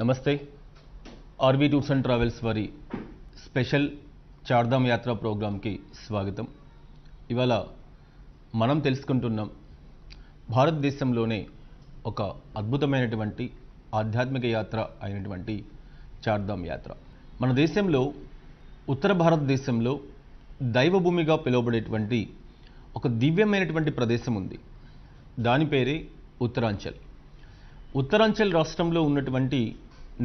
నమస్తే RB tours and travels వారి special Chardham యాత్ర ప్రోగ్రాంకి స్వాగతం ఇవాళ మనం తెలుసుకుంటున్నాం భారతదేశంలోనే ఒక అద్భుతమైనటువంటి ఆధ్యాత్మిక యాత్ర అయినటువంటి చార్ధామ్ యాత్ర మన దేశంలో ఉత్తర భారతదేశంలో దైవభూమిగా పిలువబడేటువంటి ఒక దివ్యమైనటువంటి ప్రదేశం ఉంది దాని పేరే ఉత్తరాంచల్ ఉత్తరాంచల్ రాష్ట్రంలో ఉన్నటువంటి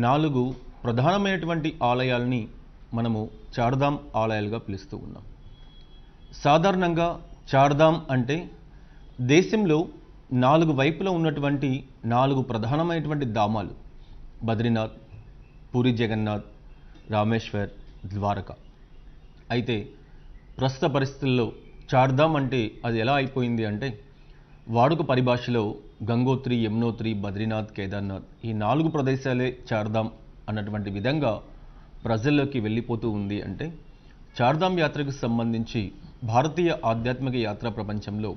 నాలుగు ప్రధానమైనటువంటి ఆలయాల్ని మనము చార్ధామ్ ఆలయాలుగా పిలుస్తూ ఉన్నాం సాధారణంగా చార్ధామ్ అంటే దేశంలో నాలుగు వైపులో ఉన్నటువంటి నాలుగు ప్రధానమైనటువంటి ధామాలు బద్రీనాథ్ పూరి జగన్నాథ్ రామేశ్వర్ ద్వారక అయితే ప్రస్తుత పరిస్థితుల్లో చార్ధామ్ అంటే అది ఎలా అయిపోయింది అంటే వాడుక పరిభాషలో గంగోత్రి యమునోత్రి బద్రీనాథ్ కేదార్నాథ్ ఈ నాలుగు ప్రదేశాలే చార్ధామ్ అన్నటువంటి విధంగా ప్రజల్లోకి వెళ్ళిపోతూ ఉంది అంటే చార్ధామ్ యాత్రకు సంబంధించి భారతీయ ఆధ్యాత్మిక యాత్ర ప్రపంచంలో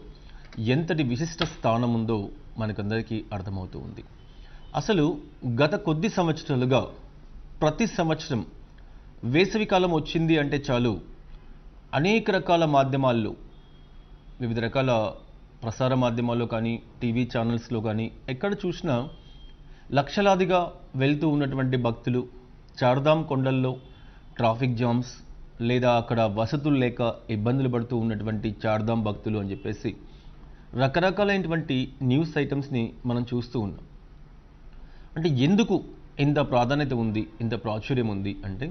ఎంతటి విశిష్ట స్థానం ఉందో మనకందరికీ అర్థమవుతూ ఉంది అసలు గత కొద్ది సంవత్సరాలుగా ప్రతి సంవత్సరం వేసవికాలం వచ్చింది అంటే చాలు అనేక రకాల మాధ్యమాల్లో వివిధ రకాల ప్రసార మాధ్యమాల్లో కానీ టీవీ ఛానల్స్లో కానీ ఎక్కడ చూసినా లక్షలాదిగా వెళ్తూ ఉన్నటువంటి భక్తులు చార్దాం కొండల్లో ట్రాఫిక్ జామ్స్ లేదా అక్కడ వసతులు లేక ఇబ్బందులు పడుతూ ఉన్నటువంటి చార్దాం భక్తులు అని చెప్పేసి రకరకాలైనటువంటి న్యూస్ ఐటమ్స్ని మనం చూస్తూ ఉన్నాం అంటే ఎందుకు ఇంత ప్రాధాన్యత ఉంది ఇంత ప్రాచుర్యం ఉంది అంటే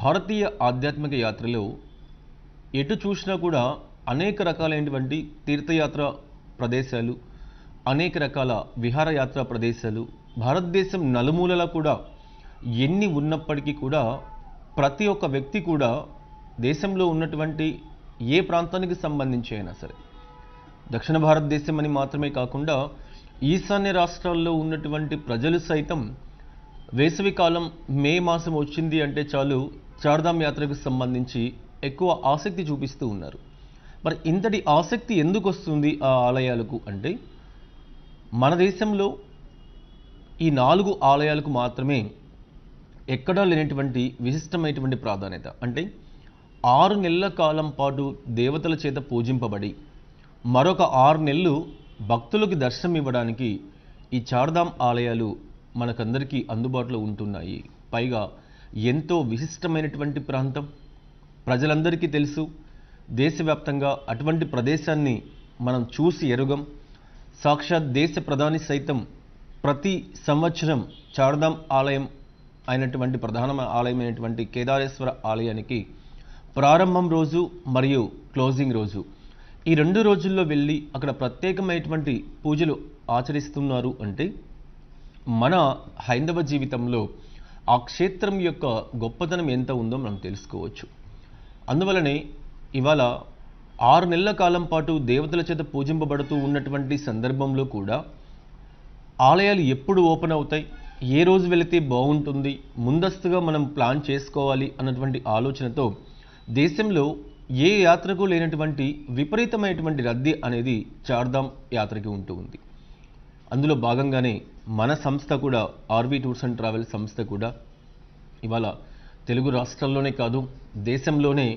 భారతీయ ఆధ్యాత్మిక యాత్రలో ఎటు చూసినా కూడా అనేక రకాలైనటువంటి తీర్థయాత్ర ప్రదేశాలు అనేక రకాల విహారయాత్ర ప్రదేశాలు భారతదేశం నలుమూలలా కూడా ఎన్ని ఉన్నప్పటికీ కూడా ప్రతి ఒక్క వ్యక్తి కూడా దేశంలో ఉన్నటువంటి ఏ ప్రాంతానికి సంబంధించి అయినా సరే దక్షిణ భారతదేశం అని మాత్రమే కాకుండా ఈశాన్య రాష్ట్రాల్లో ఉన్నటువంటి ప్రజలు సైతం వేసవికాలం మే మాసం వచ్చింది అంటే చాలు చార్ధామ్ యాత్రకు సంబంధించి ఎక్కువ ఆసక్తి చూపిస్తూ ఉన్నారు మరి ఇంతటి ఆసక్తి ఎందుకు వస్తుంది ఆ ఆలయాలకు అంటే మన దేశంలో ఈ నాలుగు ఆలయాలకు మాత్రమే ఎక్కడా లేనటువంటి విశిష్టమైనటువంటి ప్రాధాన్యత అంటే ఆరు నెలల కాలం పాటు దేవతల చేత పూజింపబడి మరొక ఆరు నెలలు భక్తులకు దర్శనం ఇవ్వడానికి ఈ చార్ధామ్ ఆలయాలు మనకందరికీ అందుబాటులో ఉంటున్నాయి పైగా ఎంతో విశిష్టమైనటువంటి ప్రాంతం ప్రజలందరికీ తెలుసు దేశవ్యాప్తంగా అటువంటి ప్రదేశాన్ని మనం చూసి ఎరుగం సాక్షాత్ దేశ ప్రధాని సైతం ప్రతి సంవత్సరం చారదాం ఆలయం అయినటువంటి ప్రధాన ఆలయం అయినటువంటి కేదారేశ్వర ఆలయానికి ప్రారంభం రోజు మరియు క్లోజింగ్ రోజు ఈ రెండు రోజుల్లో వెళ్ళి అక్కడ ప్రత్యేకమైనటువంటి పూజలు ఆచరిస్తున్నారు అంటే మన హైందవ జీవితంలో ఆ క్షేత్రం యొక్క గొప్పతనం ఎంత ఉందో మనం తెలుసుకోవచ్చు అందువలనే ఇవాళ ఆరు నెలల కాలం పాటు దేవతల చేత పూజింపబడుతూ ఉన్నటువంటి సందర్భంలో కూడా ఆలయాలు ఎప్పుడు ఓపెన్ అవుతాయి ఏ రోజు వెళితే బాగుంటుంది ముందస్తుగా మనం ప్లాన్ చేసుకోవాలి అన్నటువంటి ఆలోచనతో దేశంలో ఏ యాత్రకు లేనటువంటి విపరీతమైనటువంటి రద్దీ అనేది చార్ధామ్ యాత్రకి ఉంటూ ఉంది అందులో భాగంగానే మన సంస్థ కూడా ఆర్వీ టూర్స్ అండ్ ట్రావెల్ సంస్థ కూడా ఇవాళ తెలుగు రాష్ట్రాల్లోనే కాదు దేశంలోనే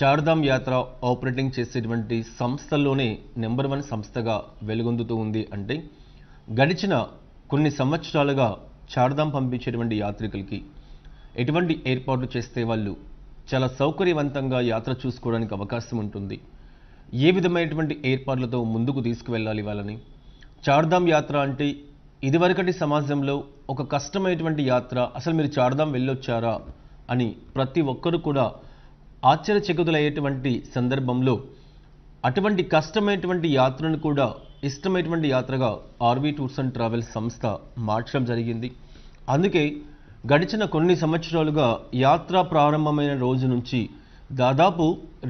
చార్ధామ్ యాత్ర ఆపరేటింగ్ చేసేటువంటి సంస్థల్లోనే నెంబర్ వన్ సంస్థగా వెలుగొందుతూ ఉంది అంటే గడిచిన కొన్ని సంవత్సరాలుగా చార్ధామ్ పంపించేటువంటి యాత్రికులకి ఎటువంటి ఏర్పాట్లు చేస్తే వాళ్ళు చాలా సౌకర్యవంతంగా యాత్ర చూసుకోవడానికి అవకాశం ఉంటుంది ఏ విధమైనటువంటి ఏర్పాట్లతో ముందుకు తీసుకువెళ్ళాలి వాళ్ళని చార్ధామ్ యాత్ర అంటే ఇదివరకటి సమాజంలో ఒక కష్టమైనటువంటి యాత్ర అసలు మీరు చార్ధాం వెళ్ళొచ్చారా అని ప్రతి ఒక్కరు కూడా ఆశ్చర్యచకుతులయ్యేటువంటి సందర్భంలో అటువంటి కష్టమైనటువంటి యాత్రను కూడా ఇష్టమైనటువంటి యాత్రగా ఆర్వీ టూర్స్ అండ్ ట్రావెల్స్ సంస్థ మార్చడం జరిగింది అందుకే గడిచిన కొన్ని సంవత్సరాలుగా యాత్ర ప్రారంభమైన రోజు నుంచి దాదాపు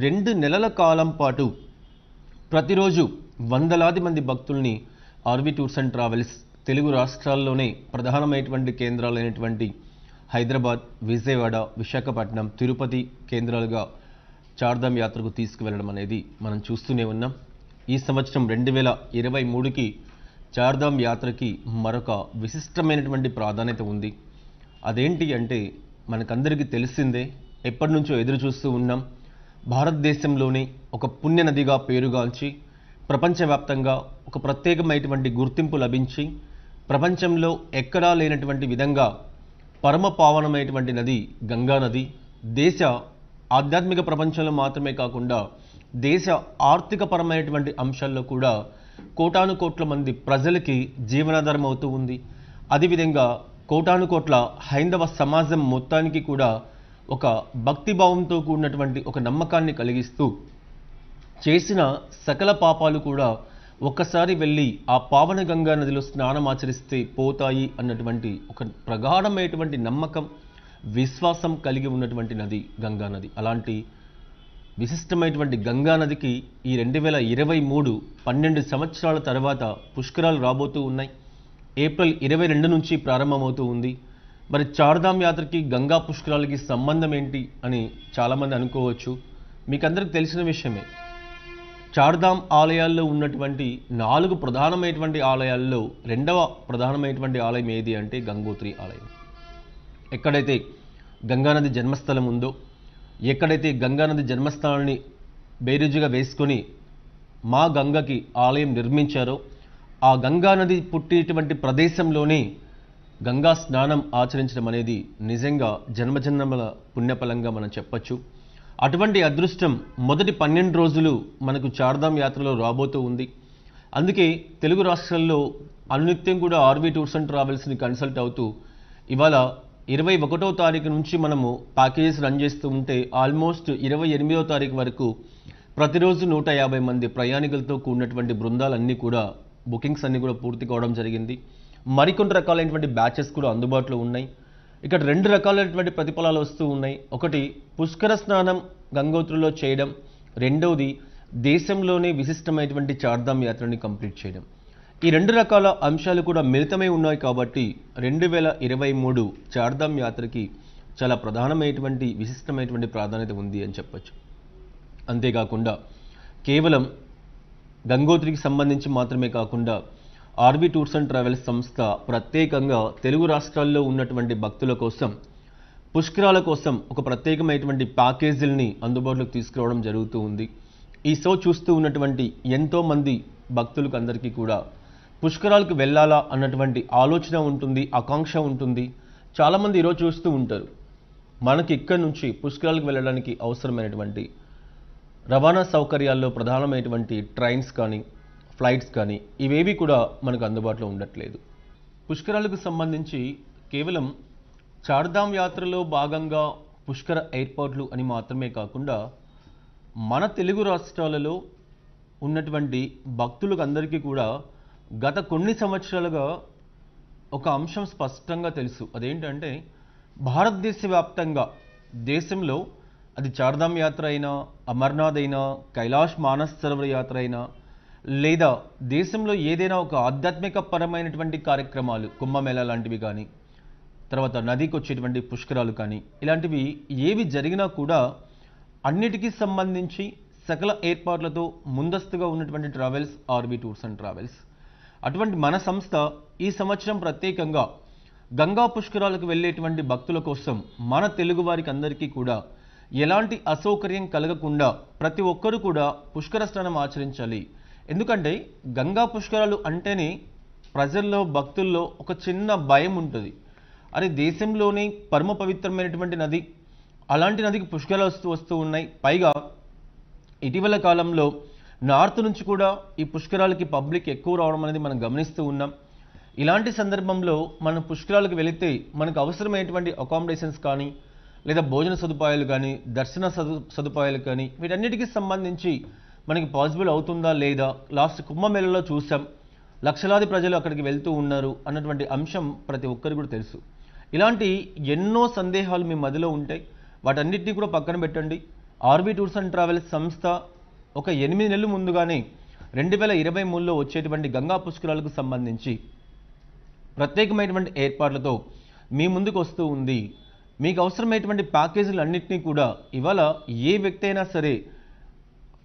రెండు నెలల కాలం పాటు ప్రతిరోజు వందలాది మంది భక్తుల్ని R V tours and travels Telugu రాష్ట్రాల్లోనే ప్రధానమైనటువంటి కేంద్రాలైనటువంటి హైదరాబాద్ విజయవాడ విశాఖపట్నం తిరుపతి కేంద్రాలుగా చార్ధామ్ యాత్రకు తీసుకువెళ్ళడం అనేది మనం చూస్తూనే ఉన్నాం ఈ సంవత్సరం రెండు వేల ఇరవై మూడుకి చార్ధామ్ యాత్రకి మరొక విశిష్టమైనటువంటి ప్రాధాన్యత ఉంది అదేంటి అంటే మనకందరికీ తెలిసిందే ఎప్పటి నుంచో ఎదురు చూస్తూ ఉన్నాం భారతదేశంలోనే ఒక పుణ్యనదిగా పేరుగాంచి ప్రపంచవ్యాప్తంగా ఒక ప్రత్యేకమైనటువంటి గుర్తింపు లభించి ప్రపంచంలో ఎక్కడా లేనటువంటి విధంగా పరమ పావనమైనటువంటి నది గంగా నది దేశ ఆధ్యాత్మిక ప్రపంచంలో మాత్రమే కాకుండా దేశ ఆర్థికపరమైనటువంటి అంశాల్లో కూడా కోటాను కోట్ల మంది ప్రజలకి జీవనాధారం అవుతూ ఉంది అదేవిధంగా కోటాను కోట్ల హైందవ సమాజం మొత్తానికి కూడా ఒక భక్తిభావంతో కూడినటువంటి ఒక నమ్మకాన్ని కలిగిస్తూ చేసిన సకల పాపాలు కూడా ఒక్కసారి వెళ్ళి ఆ పావన గంగా నదిలో స్నానం ఆచరిస్తే పోతాయి అన్నటువంటి ఒక ప్రగాఢమైనటువంటి నమ్మకం విశ్వాసం కలిగి ఉన్నటువంటి నది గంగా నది అలాంటి విశిష్టమైనటువంటి గంగా నదికి ఈ రెండు వేల ఇరవై మూడు పన్నెండు సంవత్సరాల తర్వాత పుష్కరాలు రాబోతూ ఉన్నాయి ఏప్రిల్ ఇరవై రెండు నుంచి ప్రారంభమవుతూ ఉంది మరి చారుధామ్ యాత్రకి గంగా పుష్కరాలకి సంబంధం ఏంటి అని చాలామంది అనుకోవచ్చు మీకు అందరికి తెలిసిన విషయమే చార్ధామ్ ఆలయాల్లో ఉన్నటువంటి నాలుగు ప్రధానమైనటువంటి ఆలయాల్లో రెండవ ప్రధానమైనటువంటి ఆలయం ఏది అంటే గంగోత్రి ఆలయం ఎక్కడైతే గంగానది జన్మస్థలం ఉందో ఎక్కడైతే గంగానది జన్మస్థలాన్ని బేరుజుగా వేసుకొని మా గంగకి ఆలయం నిర్మించారో ఆ గంగానది పుట్టేటువంటి ప్రదేశంలోనే గంగా స్నానం ఆచరించడం అనేది నిజంగా జన్మజన్మల పుణ్యఫలంగా మనం చెప్పచ్చు అటువంటి అదృష్టం మొదటి పన్నెండు రోజులు మనకు చార్ధామ్ యాత్రలో రాబోతూ ఉంది అందుకే తెలుగు రాష్ట్రాల్లో అనునిత్యం కూడా ఆర్వీ టూర్స్ అండ్ ట్రావెల్స్ని కన్సల్ట్ అవుతూ ఇవాళ ఇరవై ఒకటో తారీఖు నుంచి మనము ప్యాకేజెస్ రన్ చేస్తూ ఉంటే ఆల్మోస్ట్ ఇరవై ఎనిమిదో తారీఖు వరకు ప్రతిరోజు నూట యాభై మంది ప్రయాణికులతో కూడినటువంటి బృందాలన్నీ కూడా బుకింగ్స్ అన్నీ కూడా పూర్తి కావడం జరిగింది మరికొన్ని రకాలైనటువంటి బ్యాచెస్ కూడా అందుబాటులో ఉన్నాయి ఇక్కడ రెండు రకాలైనటువంటి ప్రతిఫలాలు వస్తూ ఉన్నాయి ఒకటి పుష్కర స్నానం గంగోత్రిలో చేయడం రెండవది దేశంలోనే విశిష్టమైనటువంటి చార్ధామ్ యాత్రని కంప్లీట్ చేయడం ఈ రెండు రకాల అంశాలు కూడా మిళితమై ఉన్నాయి కాబట్టి రెండు వేల ఇరవై మూడు చార్ధామ్ యాత్రకి చాలా ప్రధానమైనటువంటి విశిష్టమైనటువంటి ప్రాధాన్యత ఉంది అని చెప్పచ్చు అంతేకాకుండా కేవలం గంగోత్రికి సంబంధించి మాత్రమే కాకుండా ఆర్బీ టూర్స్ అండ్ ట్రావెల్స్ సంస్థ ప్రత్యేకంగా తెలుగు రాష్ట్రాల్లో ఉన్నటువంటి భక్తుల కోసం పుష్కరాల కోసం ఒక ప్రత్యేకమైనటువంటి ప్యాకేజీలని అందుబాటులోకి తీసుకురావడం జరుగుతూ ఉంది ఈ షో చూస్తూ ఉన్నటువంటి ఎంతోమంది భక్తులకు అందరికీ కూడా పుష్కరాలకు వెళ్ళాలా అన్నటువంటి ఆలోచన ఉంటుంది ఆకాంక్ష ఉంటుంది చాలామంది ఈరోజు చూస్తూ ఉంటారు మనకి ఇక్కడ నుంచి పుష్కరాలకు వెళ్ళడానికి అవసరమైనటువంటి రవాణా సౌకర్యాల్లో ప్రధానమైనటువంటి ట్రైన్స్ కానీ ఫ్లైట్స్ కానీ ఇవేవి కూడా మనకు అందుబాటులో ఉండట్లేదు పుష్కరాలకు సంబంధించి కేవలం చార్ధామ్ యాత్రలో భాగంగా పుష్కర ఎయిర్పోర్ట్లు అని మాత్రమే కాకుండా మన తెలుగు రాష్ట్రాలలో ఉన్నటువంటి భక్తులకు అందరికీ కూడా గత కొన్ని సంవత్సరాలుగా ఒక అంశం స్పష్టంగా తెలుసు అదేంటంటే భారతదేశ వ్యాప్తంగా దేశంలో అది చార్ధామ్ యాత్ర అయినా అమర్నాథ్ అయినా కైలాష్ మానస్ సరోవర యాత్ర అయినా లేదా దేశంలో ఏదైనా ఒక ఆధ్యాత్మిక పరమైనటువంటి కార్యక్రమాలు కుంభమేళ లాంటివి కానీ తర్వాత నదికి వచ్చేటువంటి పుష్కరాలు కానీ ఇలాంటివి ఏవి జరిగినా కూడా అన్నిటికీ సంబంధించి సకల ఏర్పాట్లతో ముందస్తుగా ఉన్నటువంటి travels R B tours and travels అటువంటి మన సంస్థ ఈ సంవత్సరం ప్రత్యేకంగా గంగా పుష్కరాలకు వెళ్ళేటువంటి భక్తుల కోసం మన తెలుగు వారికి అందరికీ కూడా ఎలాంటి అసౌకర్యం కలగకుండా ప్రతి ఒక్కరూ కూడా పుష్కర స్నానం ఆచరించాలి ఎందుకంటే గంగా పుష్కరాలు అంటేనే ప్రజల్లో భక్తుల్లో ఒక చిన్న భయం ఉంటుంది అరే దేశంలోనే పరమ పవిత్రమైనటువంటి నది అలాంటి నదికి పుష్కరాలు వస్తూ వస్తూ ఉన్నాయి పైగా ఇటీవల కాలంలో నార్త్ నుంచి కూడా ఈ పుష్కరాలకి పబ్లిక్ ఎక్కువ రావడం అనేది మనం గమనిస్తూ ఉన్నాం ఇలాంటి సందర్భంలో మనం పుష్కరాలకు వెళితే మనకు అవసరమైనటువంటి అకామిడేషన్స్ కానీ లేదా భోజన సదుపాయాలు కానీ దర్శన సదు సదుపాయాలు కానీ వీటన్నిటికీ సంబంధించి మనకి పాసిబుల్ అవుతుందా లేదా లాస్ట్ కుంభమేళలో చూసాం లక్షలాది ప్రజలు అక్కడికి వెళ్తూ ఉన్నారు అన్నటువంటి అంశం ప్రతి ఒక్కరికి కూడా తెలుసు ఇలాంటి ఎన్నో సందేహాలు మీ మదిలో ఉంటాయి వాటన్నిటినీ కూడా పక్కన పెట్టండి ఆర్బీ టూర్స్ అండ్ ట్రావెల్స్ సంస్థ ఒక ఎనిమిది నెలలు ముందుగానే రెండు వేల ఇరవై మూడులో వచ్చేటువంటి గంగా పుష్కరాలకు సంబంధించి ప్రత్యేకమైనటువంటి ఏర్పాట్లతో మీ ముందుకు వస్తూ ఉంది మీకు అవసరమైనటువంటి ప్యాకేజీలు అన్నింటినీ కూడా ఇవాళ ఏ వ్యక్తి అయినా సరే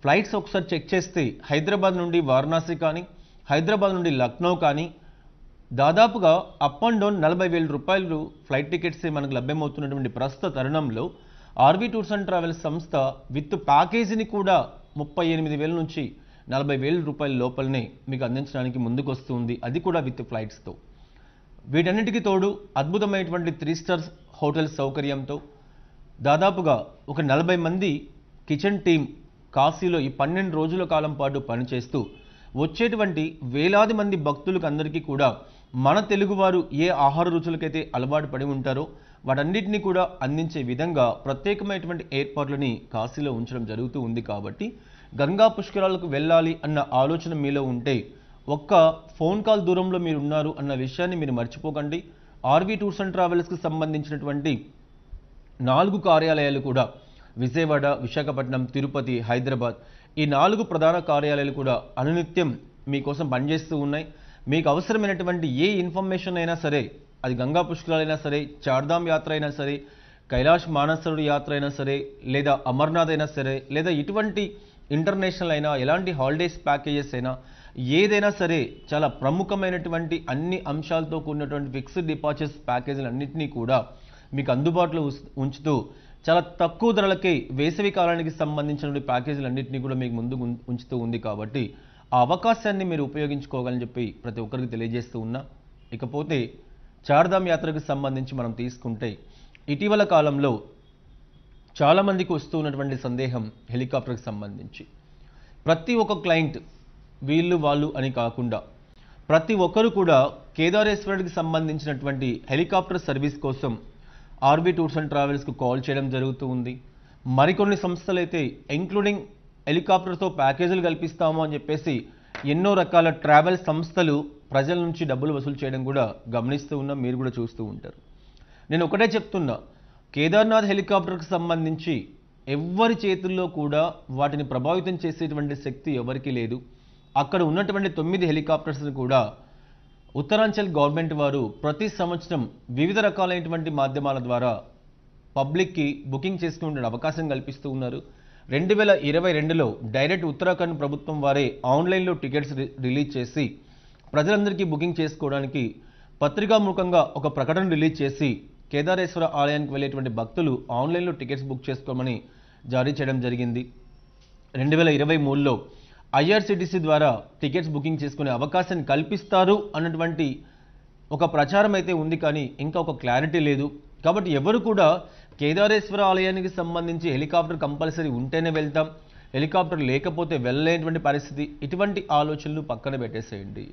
ఫ్లైట్స్ ఒకసారి చెక్ చేస్తే హైదరాబాద్ నుండి వారణాసి కానీ హైదరాబాద్ నుండి లక్నో కానీ దాదాపుగా అప్ అండ్ డౌన్ నలభై వేల రూపాయలు ఫ్లైట్ టికెట్స్ మనకు లభ్యమవుతున్నటువంటి ప్రస్తుత తరుణంలో ఆర్వీ టూర్స్ అండ్ ట్రావెల్స్ సంస్థ విత్ ప్యాకేజీని కూడా ముప్పై ఎనిమిది వేల నుంచి నలభై వేల రూపాయల లోపలనే మీకు అందించడానికి ముందుకొస్తుంది అది కూడా విత్ ఫ్లైట్స్తో వీటన్నిటికీ తోడు అద్భుతమైనటువంటి త్రీ స్టార్స్ హోటల్ సౌకర్యంతో దాదాపుగా ఒక నలభై మంది కిచెన్ టీం కాశీలో ఈ పన్నెండు రోజుల కాలం పాటు పనిచేస్తూ వచ్చేటువంటి వేలాది మంది భక్తులకు అందరికీ కూడా మన తెలుగువారు ఏ ఆహార రుచులకైతే అలవాటు పడి ఉంటారో వాటన్నిటిని కూడా అందించే విధంగా ప్రత్యేకమైనటువంటి ఏర్పాట్లని కాశీలో ఉంచడం జరుగుతూ ఉంది కాబట్టి గంగా పుష్కరాలకు వెళ్ళాలి అన్న ఆలోచన మీలో ఉంటే ఒక్క ఫోన్ కాల్ దూరంలో మీరు ఉన్నారు అన్న విషయాన్ని మీరు మర్చిపోకండి ఆర్వీ టూర్స్ అండ్ ట్రావెల్స్కి సంబంధించినటువంటి నాలుగు కార్యాలయాలు కూడా విజయవాడ విశాఖపట్నం తిరుపతి హైదరాబాద్ ఈ నాలుగు ప్రధాన కార్యాలయాలు కూడా అనునిత్యం మీకోసం పనిచేస్తూ ఉన్నాయి మీకు అవసరమైనటువంటి ఏ ఇన్ఫర్మేషన్ అయినా సరే అది గంగా పుష్కరాలైనా సరే చార్ధామ్ యాత్ర అయినా సరే కైలాష్ మానసరుడు యాత్ర అయినా సరే లేదా అమర్నాథ్ అయినా సరే లేదా ఇటువంటి ఇంటర్నేషనల్ అయినా ఎలాంటి హాలిడేస్ ప్యాకేజెస్ అయినా ఏదైనా సరే చాలా ప్రముఖమైనటువంటి అన్ని అంశాలతో కూడినటువంటి ఫిక్స్డ్ డిపాజిట్స్ ప్యాకేజీలు అన్నింటినీ కూడా మీకు అందుబాటులో ఉంచుతూ చాలా తక్కువ ధరలకే వేసవి కాలానికి ప్యాకేజీలు అన్నింటినీ కూడా మీకు ముందు ఉంచుతూ ఉంది కాబట్టి ఆ అవకాశాన్ని మీరు ఉపయోగించుకోగలని చెప్పి ప్రతి ఒక్కరికి తెలియజేస్తూ ఉన్నా ఇకపోతే చార్ధామ్ యాత్రకు సంబంధించి మనం తీసుకుంటే ఇటీవల కాలంలో చాలామందికి వస్తూ ఉన్నటువంటి సందేహం హెలికాప్టర్కి సంబంధించి ప్రతి ఒక్క క్లయింట్ వీళ్ళు వాళ్ళు అని కాకుండా ప్రతి ఒక్కరు కూడా కేదారేశ్వరుడికి సంబంధించినటువంటి హెలికాప్టర్ సర్వీస్ కోసం ఆర్బీ టూర్స్ అండ్ ట్రావెల్స్కు కాల్ చేయడం జరుగుతూ ఉంది మరికొన్ని సంస్థలు అయితే ఇంక్లూడింగ్ హెలికాప్టర్తో ప్యాకేజీలు కల్పిస్తాము అని చెప్పేసి ఎన్నో రకాల ట్రావెల్ సంస్థలు ప్రజల నుంచి డబ్బులు వసూలు చేయడం కూడా గమనిస్తూ ఉన్నా మీరు కూడా చూస్తూ ఉంటారు నేను ఒకటే చెప్తున్నా కేదార్నాథ్ హెలికాప్టర్కి సంబంధించి ఎవ్వరి చేతుల్లో కూడా వాటిని ప్రభావితం చేసేటువంటి శక్తి ఎవరికీ లేదు అక్కడ ఉన్నటువంటి తొమ్మిది హెలికాప్టర్స్ని కూడా ఉత్తరాంచల్ గవర్నమెంట్ వారు ప్రతి సంవత్సరం వివిధ రకాలైనటువంటి మాధ్యమాల ద్వారా పబ్లిక్కి బుకింగ్ చేసుకునే అవకాశం కల్పిస్తూ ఉన్నారు రెండు వేల ఇరవై రెండులో డైరెక్ట్ ఉత్తరాఖండ్ ప్రభుత్వం వారే ఆన్లైన్లో టికెట్స్ రిలీజ్ చేసి ప్రజలందరికీ బుకింగ్ చేసుకోవడానికి పత్రికాముఖంగా ఒక ప్రకటన రిలీజ్ చేసి కేదారేశ్వర ఆలయానికి వెళ్ళేటువంటి భక్తులు ఆన్లైన్లో టికెట్స్ బుక్ చేసుకోమని జారీ చేయడం జరిగింది రెండు వేల ఇరవై మూడులో ఐఆర్సీటీసీ ద్వారా టికెట్స్ బుకింగ్ చేసుకునే అవకాశం కల్పిస్తారు అన్నటువంటి ఒక ప్రచారం అయితే ఉంది కానీ ఇంకా ఒక క్లారిటీ లేదు కాబట్టి ఎవరు కూడా కేదారేశ్వర ఆలయానికి సంబంధించి హెలికాప్టర్ కంపల్సరీ ఉంటేనే వెళ్తాం హెలికాప్టర్ లేకపోతే వెళ్ళలేనటువంటి పరిస్థితి ఇటువంటి ఆలోచనలు పక్కన పెట్టేసేయండి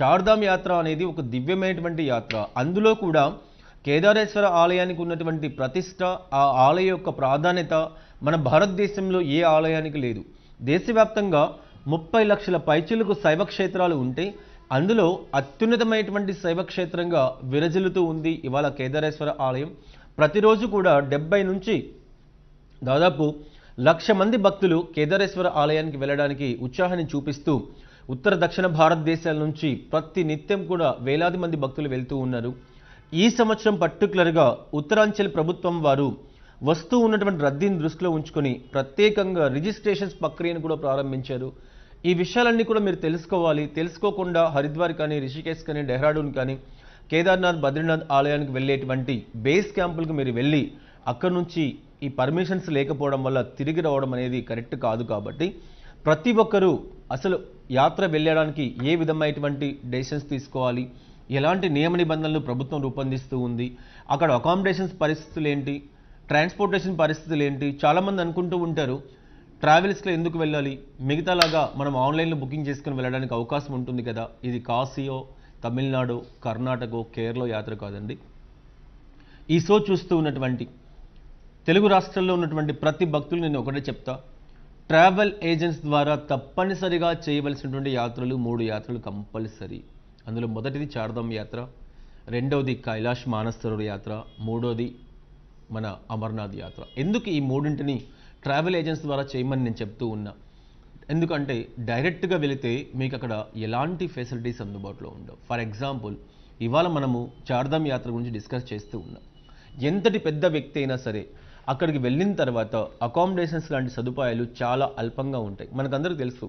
చార్ధామ్ యాత్ర అనేది ఒక దివ్యమైనటువంటి యాత్ర అందులో కూడా కేదారేశ్వర ఆలయానికి ఉన్నటువంటి ప్రతిష్ట ఆ ఆలయ యొక్క ప్రాధాన్యత మన భారతదేశంలో ఏ ఆలయానికి లేదు దేశవ్యాప్తంగా ముప్పై లక్షల పైచిలకు శైవక్షేత్రాలు ఉంటే అందులో అత్యున్నతమైనటువంటి శైవక్షేత్రంగా విరజిల్లుతూ ఉంది ఇవాళ కేదారేశ్వర ఆలయం ప్రతిరోజు కూడా డెబ్బై నుంచి దాదాపు లక్ష మంది భక్తులు కేదారేశ్వర ఆలయానికి వెళ్ళడానికి ఉత్సాహాన్ని చూపిస్తూ ఉత్తర దక్షిణ భారతదేశాల నుంచి ప్రతి నిత్యం కూడా వేలాది మంది భక్తులు వెళ్తూ ఉన్నారు ఈ సంవత్సరం పర్టికులర్గా ఉత్తరాంచల్ ప్రభుత్వం వారు వస్తూ ఉన్నటువంటి రద్దీని దృష్టిలో ఉంచుకొని ప్రత్యేకంగా రిజిస్ట్రేషన్స్ ప్రక్రియను కూడా ప్రారంభించారు ఈ విషయాలన్నీ కూడా మీరు తెలుసుకోవాలి తెలుసుకోకుండా హరిద్వార్ కానీ రిషికేశ్ కానీ డెహ్రాడూన్ కానీ కేదార్నాథ్ బద్రీనాథ్ ఆలయానికి వెళ్ళేటువంటి బేస్ క్యాంపులకు మీరు వెళ్ళి అక్కడి నుంచి ఈ పర్మిషన్స్ లేకపోవడం వల్ల తిరిగి రావడం అనేది కరెక్ట్ కాదు కాబట్టి ప్రతి ఒక్కరూ అసలు యాత్ర వెళ్ళడానికి ఏ విధమైనటువంటి డెసిషన్స్ తీసుకోవాలి ఎలాంటి నియమ నిబంధనలు ప్రభుత్వం రూపొందిస్తూ ఉంది అక్కడ అకామిడేషన్స్ పరిస్థితులు ఏంటి ట్రాన్స్పోర్టేషన్ పరిస్థితులు ఏంటి చాలామంది అనుకుంటూ ఉంటారు ట్రావెల్స్లో ఎందుకు వెళ్ళాలి మిగతాలాగా మనం ఆన్లైన్లో బుకింగ్ చేసుకుని వెళ్ళడానికి అవకాశం ఉంటుంది కదా ఇది కాశీయో తమిళనాడు కర్ణాటక కేరళ యాత్ర కాదండి ఈ షో చూస్తూ ఉన్నటువంటి తెలుగు రాష్ట్రాల్లో ఉన్నటువంటి ప్రతి భక్తులు నేను ఒకటే చెప్తా ట్రావెల్ ఏజెంట్స్ ద్వారా తప్పనిసరిగా చేయవలసినటువంటి యాత్రలు మూడు యాత్రలు కంపల్సరీ అందులో మొదటిది చారదమ్మ యాత్ర రెండవది కైలాష్ మానస్తరుడు యాత్ర మూడోది మన అమర్నాథ్ యాత్ర ఎందుకు ఈ మూడింటిని ట్రావెల్ ఏజెంట్స్ ద్వారా చేయమని నేను చెప్తూ ఉన్నా ఎందుకంటే డైరెక్ట్గా వెళితే మీకు అక్కడ ఎలాంటి ఫెసిలిటీస్ అందుబాటులో ఉండవు ఫర్ ఎగ్జాంపుల్ ఇవాళ మనము చార్ధామ్ యాత్ర గురించి డిస్కస్ చేస్తూ ఉన్నాం ఎంతటి పెద్ద వ్యక్తి అయినా సరే అక్కడికి వెళ్ళిన తర్వాత అకామిడేషన్స్ లాంటి సదుపాయాలు చాలా అల్పంగా ఉంటాయి మనకందరూ తెలుసు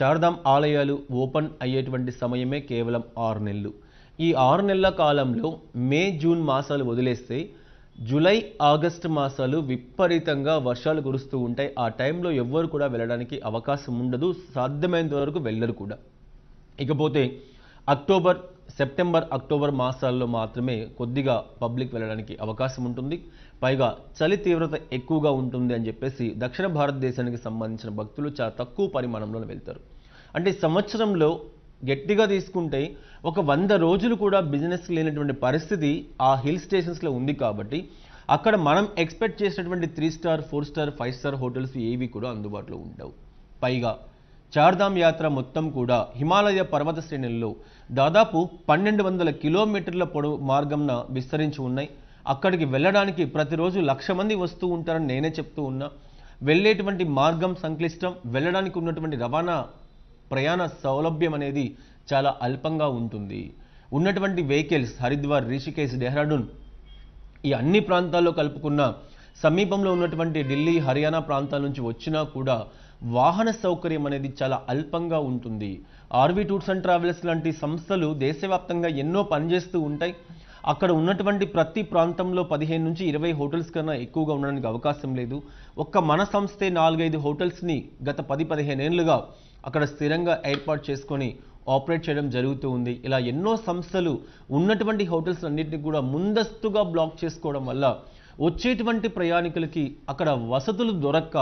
చార్ధామ్ ఆలయాలు ఓపెన్ అయ్యేటువంటి సమయమే కేవలం ఆరు నెలలు ఈ ఆరు నెలల కాలంలో మే జూన్ మాసాలు వదిలేస్తే జూలై ఆగస్టు మాసాలు విపరీతంగా వర్షాలు కురుస్తూ ఉంటాయి ఆ టైంలో ఎవ్వరు కూడా వెళ్ళడానికి అవకాశం ఉండదు సాధ్యమైనంత వరకు వెళ్ళరు కూడా ఇకపోతే అక్టోబర్ సెప్టెంబర్ అక్టోబర్ మాసాల్లో మాత్రమే కొద్దిగా పబ్లిక్ వెళ్ళడానికి అవకాశం ఉంటుంది పైగా చలి తీవ్రత ఎక్కువగా ఉంటుంది అని చెప్పేసి దక్షిణ భారతదేశానికి సంబంధించిన భక్తులు చాలా తక్కువ పరిమాణంలో వెళ్తారు అంటే సంవత్సరంలో గట్టిగా తీసుకుంటే ఒక వంద రోజులు కూడా బిజినెస్ లేనటువంటి పరిస్థితి ఆ హిల్ స్టేషన్స్లో ఉంది కాబట్టి అక్కడ మనం ఎక్స్పెక్ట్ చేసినటువంటి three star four star five star hotels ఏవి కూడా అందుబాటులో ఉండవు పైగా చార్ధామ్ యాత్ర మొత్తం కూడా హిమాలయ పర్వత శ్రేణుల్లో దాదాపు పన్నెండు వందల కిలోమీటర్ల పొడవు మార్గంన విస్తరించి ఉన్నాయి అక్కడికి వెళ్ళడానికి ప్రతిరోజు లక్ష మంది వస్తూ ఉంటారని నేనే చెప్తూ ఉన్నా వెళ్ళేటువంటి మార్గం సంక్లిష్టం వెళ్ళడానికి ఉన్నటువంటి రవాణా ప్రయాణ సౌలభ్యం అనేది చాలా అల్పంగా ఉంటుంది ఉన్నటువంటి వెహికల్స్ హరిద్వార్ రిషికేశ్ డెహ్రాడూన్ ఈ అన్ని ప్రాంతాల్లో కలుపుకున్న సమీపంలో ఉన్నటువంటి ఢిల్లీ హర్యానా ప్రాంతాల నుంచి వచ్చినా కూడా వాహన సౌకర్యం అనేది చాలా అల్పంగా ఉంటుంది ఆర్వీ టూర్స్ అండ్ ట్రావెల్స్ లాంటి సంస్థలు దేశవ్యాప్తంగా ఎన్నో పనిచేస్తూ ఉంటాయి అక్కడ ఉన్నటువంటి ప్రతి ప్రాంతంలో పదిహేను నుంచి ఇరవై హోటల్స్ కన్నా ఎక్కువగా ఉండడానికి అవకాశం లేదు ఒక్క మన సంస్థే నాలుగైదు హోటల్స్ని గత పది పదిహేను ఏళ్ళుగా అక్కడ స్థిరంగా ఏర్పాటు చేసుకొని ఆపరేట్ చేయడం జరుగుతూ ఉంది ఇలా ఎన్నో సంస్థలు ఉన్నటువంటి హోటల్స్ అన్నింటినీ కూడా ముందస్తుగా బ్లాక్ చేసుకోవడం వల్ల వచ్చేటువంటి ప్రయాణికులకి అక్కడ వసతులు దొరక్క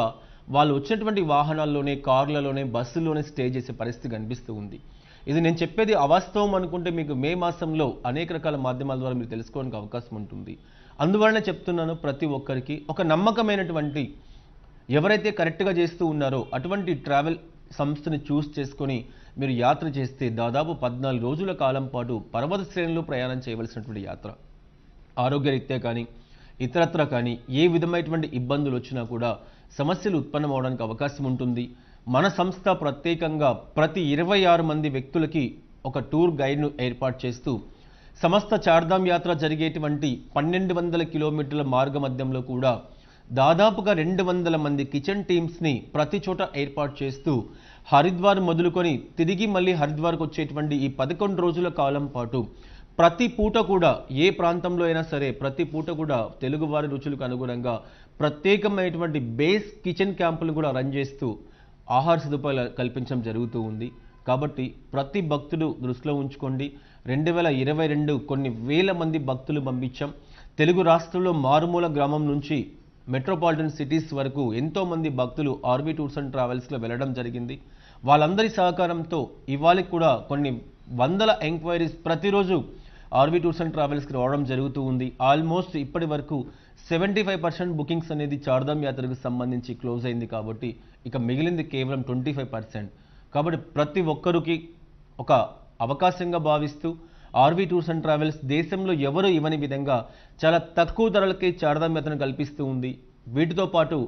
వాళ్ళు వచ్చినటువంటి వాహనాల్లోనే కార్లలోనే బస్సుల్లోనే స్టే చేసే పరిస్థితి కనిపిస్తూ ఉంది ఇది నేను చెప్పేది అవాస్తవం అనుకుంటే మీకు మే మాసంలో అనేక రకాల మాధ్యమాల ద్వారా మీరు తెలుసుకోవడానికి అవకాశం ఉంటుంది అందువలన చెప్తున్నాను ప్రతి ఒక్కరికి ఒక నమ్మకమైనటువంటి ఎవరైతే కరెక్ట్గా చేస్తూ ఉన్నారో అటువంటి ట్రావెల్ సంస్థని చూస్ చేసుకొని మీరు యాత్ర చేస్తే దాదాపు పద్నాలుగు రోజుల కాలం పాటు పర్వత శ్రేణులు ప్రయాణం చేయవలసినటువంటి యాత్ర ఆరోగ్యరీత్యా కానీ ఇతరత్ర కానీ ఏ విధమైనటువంటి ఇబ్బందులు వచ్చినా కూడా సమస్యలు ఉత్పన్నం అవడానికి అవకాశం ఉంటుంది మన సంస్థ ప్రత్యేకంగా ప్రతి ఇరవై ఆరు మంది వ్యక్తులకి ఒక టూర్ గైడ్ను ఏర్పాటు చేస్తూ సమస్త చార్ధాం యాత్ర జరిగేటువంటి పన్నెండు వందల కిలోమీటర్ల మార్గ మధ్యంలో కూడా దాదాపుగా రెండు వందల మంది కిచెన్ టీమ్స్ని ప్రతి చోట ఏర్పాటు చేస్తూ హరిద్వార్ మొదలుకొని తిరిగి మళ్ళీ హరిద్వార్కు వచ్చేటువంటి ఈ పదకొండు రోజుల కాలం పాటు ప్రతి పూట కూడా ఏ ప్రాంతంలో అయినా సరే ప్రతి పూట కూడా తెలుగువారి రుచులకు అనుగుణంగా ప్రత్యేకమైనటువంటి బేస్ కిచెన్ క్యాంపులు కూడా రన్ చేస్తూ ఆహార సదుపాయాలు కల్పించడం జరుగుతూ ఉంది కాబట్టి ప్రతి భక్తుడు దృష్టిలో ఉంచుకోండి రెండు వేల ఇరవై రెండు కొన్ని వేల మంది భక్తులు పంపించాం తెలుగు రాష్ట్రంలో మారుమూల గ్రామం నుంచి మెట్రోపాలిటన్ సిటీస్ వరకు ఎంతోమంది భక్తులు ఆర్బీ టూర్స్ అండ్ ట్రావెల్స్లో వెళ్ళడం జరిగింది వాళ్ళందరి సహకారంతో ఇవాళ కూడా కొన్ని వందల ఎంక్వైరీస్ ప్రతిరోజు ఆర్బీ టూర్స్ అండ్ ట్రావెల్స్కి రావడం జరుగుతూ ఉంది ఆల్మోస్ట్ ఇప్పటి వరకు సెవెంటీ ఫైవ్ పర్సెంట్ బుకింగ్స్ అనేది చార్ధామ్ యాత్రకు సంబంధించి క్లోజ్ అయింది కాబట్టి ఇక మిగిలింది కేవలం ట్వంటీ ఫైవ్ పర్సెంట్ కాబట్టి ప్రతి ఒక్కరికి ఒక అవకాశంగా భావిస్తూ ఆర్వీ టూర్స్ అండ్ ట్రావెల్స్ దేశంలో ఎవరు ఇవ్వని విధంగా చాలా తక్కువ ధరలకే చారదమ్యతను కల్పిస్తూ ఉంది వీటితో పాటు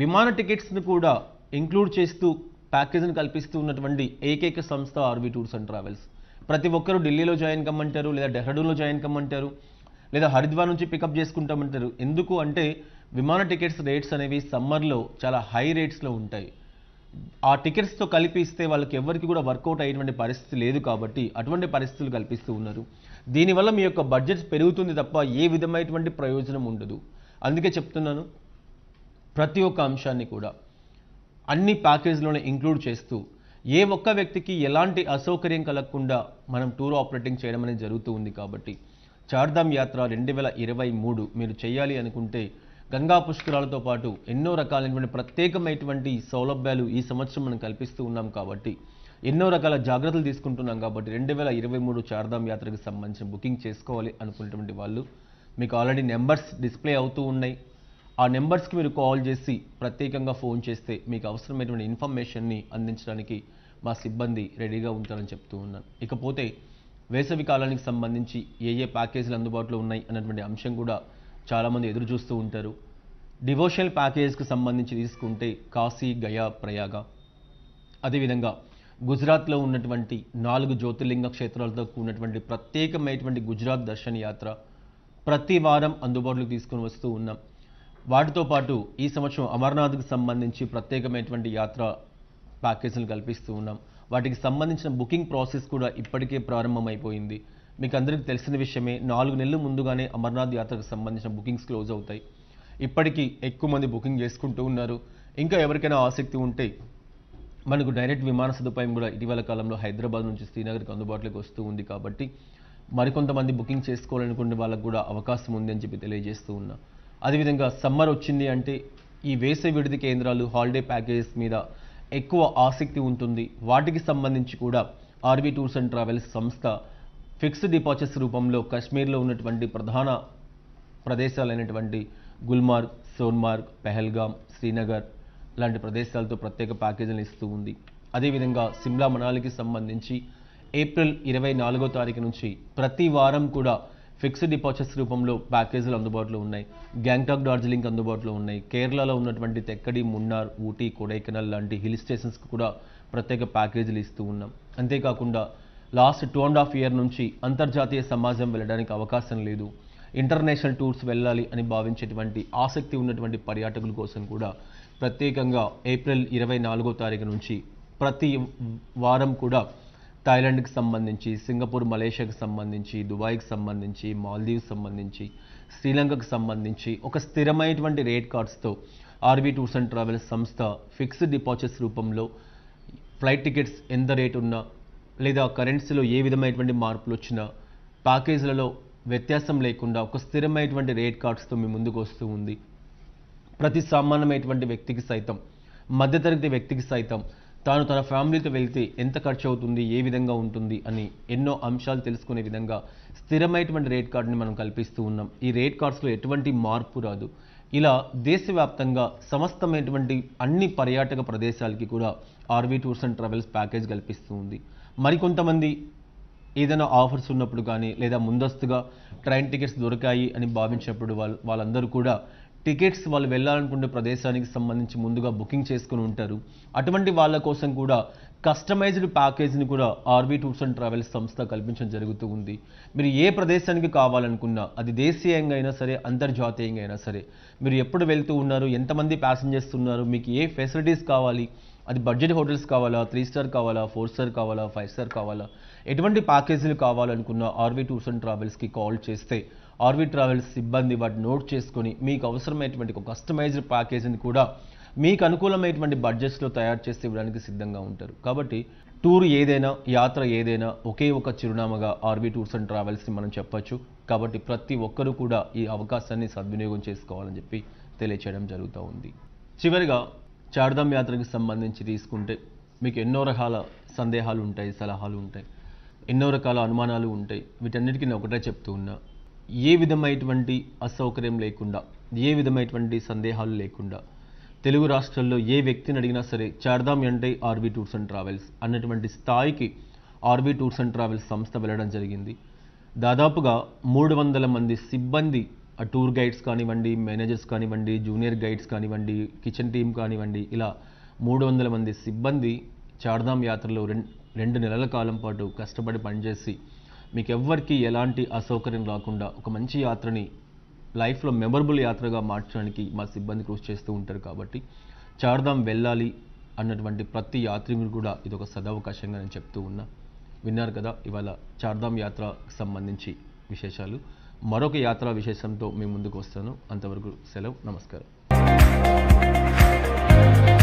విమాన టికెట్స్ను కూడా ఇంక్లూడ్ చేస్తూ ప్యాకేజీని కల్పిస్తూ ఉన్నటువంటి ఏకైక సంస్థ ఆర్వీ టూర్స్ అండ్ ట్రావెల్స్ ప్రతి ఒక్కరూ ఢిల్లీలో జాయిన్ కమ్మంటారు లేదా డెహ్రాడూన్లో జాయిన్ కమ్మంటారు లేదా హరిద్వార్ నుంచి పికప్ చేసుకుంటామంటారు ఎందుకు అంటే విమాన టికెట్స్ రేట్స్ అనేవి సమ్మర్లో చాలా హై రేట్స్లో ఉంటాయి ఆ టికెట్స్తో కలిపిస్తే వాళ్ళకి ఎవరికి కూడా వర్కౌట్ అయ్యేటువంటి పరిస్థితి లేదు కాబట్టి అటువంటి పరిస్థితులు కల్పిస్తూ ఉన్నారు దీనివల్ల మీ యొక్క బడ్జెట్ పెరుగుతుంది తప్ప ఏ విధమైనటువంటి ప్రయోజనం ఉండదు అందుకే చెప్తున్నాను ప్రతి ఒక్క అంశాన్ని కూడా అన్ని ప్యాకేజ్లోనే ఇంక్లూడ్ చేస్తూ ఏ ఒక్క వ్యక్తికి ఎలాంటి అసౌకర్యం కలగకుండా మనం టూర్ ఆపరేటింగ్ చేయడం అనేది జరుగుతూ ఉంది కాబట్టి చార్ధామ్ యాత్ర రెండు వేల ఇరవై మూడు మీరు చేయాలి అనుకుంటే గంగా పుష్కరాలతో పాటు ఎన్నో రకాలైనటువంటి ప్రత్యేకమైనటువంటి సౌలభ్యాలు ఈ సంవత్సరం మనం కల్పిస్తూ ఉన్నాం కాబట్టి ఎన్నో రకాల జాగ్రత్తలు తీసుకుంటున్నాం కాబట్టి రెండు వేల ఇరవై మూడు చార్ధాం యాత్రకు సంబంధించిన బుకింగ్ చేసుకోవాలి అనుకున్నటువంటి వాళ్ళు మీకు ఆల్రెడీ నెంబర్స్ డిస్ప్లే అవుతూ ఉన్నాయి ఆ నెంబర్స్కి మీరు కాల్ చేసి ప్రత్యేకంగా ఫోన్ చేస్తే మీకు అవసరమైనటువంటి ఇన్ఫర్మేషన్ని అందించడానికి మా సిబ్బంది రెడీగా ఉంటారని చెప్తూ ఉన్నాను ఇకపోతే వేసవి కాలానికి సంబంధించి ఏ ఏ ప్యాకేజీలు అందుబాటులో ఉన్నాయి అన్నటువంటి అంశం కూడా చాలామంది ఎదురు చూస్తూ ఉంటారు డివోషనల్ ప్యాకేజ్కి సంబంధించి తీసుకుంటే కాశీ గయా ప్రయాగ అదేవిధంగా గుజరాత్లో ఉన్నటువంటి నాలుగు జ్యోతిర్లింగ క్షేత్రాలతో కూడినటువంటి ప్రత్యేకమైనటువంటి గుజరాత్ దర్శన యాత్ర ప్రతి వారం అందుబాటులోకి తీసుకుని వస్తూ ఉన్నాం వాటితో పాటు ఈ సంవత్సరం అమర్నాథ్కి సంబంధించి ప్రత్యేకమైనటువంటి యాత్ర ప్యాకేజీలు కల్పిస్తూ ఉన్నాం వాటికి సంబంధించిన బుకింగ్ ప్రాసెస్ కూడా ఇప్పటికే ప్రారంభమైపోయింది మీకు అందరికీ తెలిసిన విషయమే నాలుగు నెలలు ముందుగానే అమర్నాథ్ యాత్రకు సంబంధించిన బుకింగ్స్ క్లోజ్ అవుతాయి ఇప్పటికీ ఎక్కువ మంది బుకింగ్ చేసుకుంటూ ఉన్నారు ఇంకా ఎవరికైనా ఆసక్తి ఉంటే మనకు డైరెక్ట్ విమాన సదుపాయం కూడా ఇటీవల కాలంలో హైదరాబాద్ నుంచి శ్రీనగర్కి అందుబాటులోకి వస్తూ ఉంది కాబట్టి మరికొంతమంది బుకింగ్ చేసుకోవాలనుకునే వాళ్ళకు కూడా అవకాశం ఉంది అని చెప్పి తెలియజేస్తూ ఉన్నా అదేవిధంగా సమ్మర్ వచ్చింది అంటే ఈ వేసవి విడిది కేంద్రాలు హాలిడే ప్యాకేజెస్ మీద ఎక్కువ ఆసక్తి ఉంటుంది వాటికి సంబంధించి కూడా ఆర్వీ టూర్స్ అండ్ ట్రావెల్స్ సంస్థ ఫిక్స్డ్ డిపాజిట్స్ రూపంలో కశ్మీర్లో ఉన్నటువంటి ప్రధాన ప్రదేశాలైనటువంటి గుల్మార్గ్ సోన్మార్గ్ పెహల్గామ్ శ్రీనగర్ లాంటి ప్రదేశాలతో ప్రత్యేక ప్యాకేజీలు ఇస్తూ ఉంది అదేవిధంగా సిమ్లా మనాలికి సంబంధించి ఏప్రిల్ ఇరవై నాలుగో తారీఖు నుంచి ప్రతి వారం కూడా ఫిక్స్డ్ డిపాజిట్స్ రూపంలో ప్యాకేజీలు అందుబాటులో ఉన్నాయి గ్యాంగ్టాక్ డార్జిలింగ్ అందుబాటులో ఉన్నాయి కేరళలో ఉన్నటువంటి తెక్కడి మున్నార్ ఊటీ కొడైకెనాల్ లాంటి హిల్ స్టేషన్స్కి కూడా ప్రత్యేక ప్యాకేజీలు ఇస్తూ ఉన్నాం అంతేకాకుండా last two and half year నుంచి అంతర్జాతీయ సమాజం వెళ్ళడానికి అవకాశం లేదు ఇంటర్నేషనల్ టూర్స్ వెళ్ళాలి అని భావించేటువంటి ఆసక్తి ఉన్నటువంటి పర్యాటకుల కోసం కూడా ప్రత్యేకంగా ఏప్రిల్ ఇరవై నాలుగో తారీఖు నుంచి ప్రతి వారం కూడా థాయిలాండ్కి సంబంధించి సింగపూర్ మలేషియాకి సంబంధించి దుబాయ్కి సంబంధించి మాల్దీవ్స్ సంబంధించి శ్రీలంకకు సంబంధించి ఒక స్థిరమైనటువంటి రేట్ కార్డ్స్తో ఆర్వీ టూర్స్ అండ్ ట్రావెల్స్ సంస్థ ఫిక్స్డ్ డిపాజిట్స్ రూపంలో ఫ్లైట్ టికెట్స్ ఎంత రేటు ఉన్నా లేదా కరెన్సీలో ఏ విధమైనటువంటి మార్పులు వచ్చినా ప్యాకేజీలలో వ్యత్యాసం లేకుండా ఒక స్థిరమైనటువంటి రేట్ కార్డ్స్తో మీ ముందుకు వస్తూ ఉంది ప్రతి సామాన్యమైనటువంటి వ్యక్తికి సైతం మధ్యతరగతి వ్యక్తికి సైతం తాను తన ఫ్యామిలీతో వెళ్తే ఎంత ఖర్చు అవుతుంది ఏ విధంగా ఉంటుంది అని ఎన్నో అంశాలు తెలుసుకునే విధంగా స్థిరమైనటువంటి రేట్ కార్డుని మనం కల్పిస్తూ ఉన్నాం ఈ రేట్ కార్డ్స్లో ఎటువంటి మార్పు రాదు ఇలా దేశవ్యాప్తంగా సమస్తమైనటువంటి అన్ని పర్యాటక ప్రదేశాలకి కూడా R V tours and travels package కల్పిస్తూ ఉంది మరికొంతమంది ఏదైనా ఆఫర్స్ ఉన్నప్పుడు కానీ లేదా ముందస్తుగా ట్రైన్ టికెట్స్ దొరికాయి అని భావించినప్పుడు వాళ్ళు వాళ్ళందరూ కూడా టికెట్స్ వాళ్ళు వెళ్ళాలనుకునే ప్రదేశానికి సంబంధించి ముందుగా బుకింగ్ చేసుకుని ఉంటారు అటువంటి వాళ్ళ కోసం కూడా కస్టమైజ్డ్ ప్యాకేజీని కూడా ఆర్బీ టూర్స్ అండ్ ట్రావెల్స్ సంస్థ కల్పించడం జరుగుతూ ఉంది మీరు ఏ ప్రదేశానికి కావాలనుకున్నా అది దేశీయంగా అయినా సరే అంతర్జాతీయంగా అయినా సరే మీరు ఎప్పుడు వెళ్తూ ఉన్నారు ఎంతమంది ప్యాసింజర్స్ ఉన్నారు మీకు ఏ ఫెసిలిటీస్ కావాలి అది బడ్జెట్ హోటల్స్ కావాలా త్రీ స్టార్ కావాలా ఫోర్ స్టార్ కావాలా ఫైవ్ స్టార్ కావాలా ఎటువంటి ప్యాకేజీలు కావాలనుకున్న ఆర్వీ టూర్స్ అండ్ ట్రావెల్స్కి కాల్ చేస్తే ఆర్వీ ట్రావెల్స్ సిబ్బంది వాటిని నోట్ చేసుకొని మీకు అవసరమైనటువంటి ఒక కస్టమైజ్డ్ ప్యాకేజీని కూడా మీకు అనుకూలమైనటువంటి బడ్జెట్స్లో తయారు చేసి ఇవ్వడానికి సిద్ధంగా ఉంటారు కాబట్టి టూర్ ఏదైనా యాత్ర ఏదైనా ఒకే ఒక చిరునామాగా ఆర్బీ టూర్స్ అండ్ ట్రావెల్స్ని మనం చెప్పచ్చు కాబట్టి ప్రతి ఒక్కరూ కూడా ఈ అవకాశాన్ని సద్వినియోగం చేసుకోవాలని చెప్పి తెలియచేయడం జరుగుతూ ఉంది చివరిగా చార్ధామ్ యాత్రకు సంబంధించి తీసుకుంటే మీకు ఎన్నో రకాల సందేహాలు ఉంటాయి సలహాలు ఉంటాయి ఎన్నో రకాల అనుమానాలు ఉంటాయి వీటన్నిటికీ నేను ఒకటే చెప్తూ ఉన్నా ఏ విధమైనటువంటి అసౌకర్యం లేకుండా ఏ విధమైనటువంటి సందేహాలు లేకుండా తెలుగు రాష్ట్రాల్లో ఏ వ్యక్తిని అడిగినా సరే చార్ధామ్ అంటే ఆర్బీ టూర్స్ అండ్ ట్రావెల్స్ అన్నటువంటి స్థాయికి ఆర్బీ టూర్స్ అండ్ ట్రావెల్స్ సంస్థ వెళ్ళడం జరిగింది దాదాపుగా మూడు వందల మంది సిబ్బంది ఆ టూర్ గైడ్స్ కానివ్వండి మేనేజర్స్ కానివ్వండి జూనియర్ గైడ్స్ కానివ్వండి కిచెన్ టీమ్ కానివ్వండి ఇలా మూడు వందల మంది సిబ్బంది చార్ధామ్ యాత్రలో రెండు నెలల కాలం పాటు కష్టపడి పనిచేసి మీకు ఎవ్వరికి ఎలాంటి అసౌకర్యం రాకుండా ఒక మంచి యాత్రని లైఫ్లో మెమరబుల్ యాత్రగా మార్చడానికి మా సిబ్బంది కృషి చేస్తూ ఉంటారు కాబట్టి చార్ధామ్ వెళ్ళాలి అన్నటువంటి ప్రతి యాత్రికుడు కూడా ఇది ఒక సదవకాశంగా నేను చెప్తూ ఉన్నా విన్నారు కదా ఇవాళ చార్ధామ్ యాత్రకు సంబంధించి విశేషాలు మరొక యాత్రా విశేషంతో మీ ముందుకు వస్తాను అంతవరకు సెలవు నమస్కారం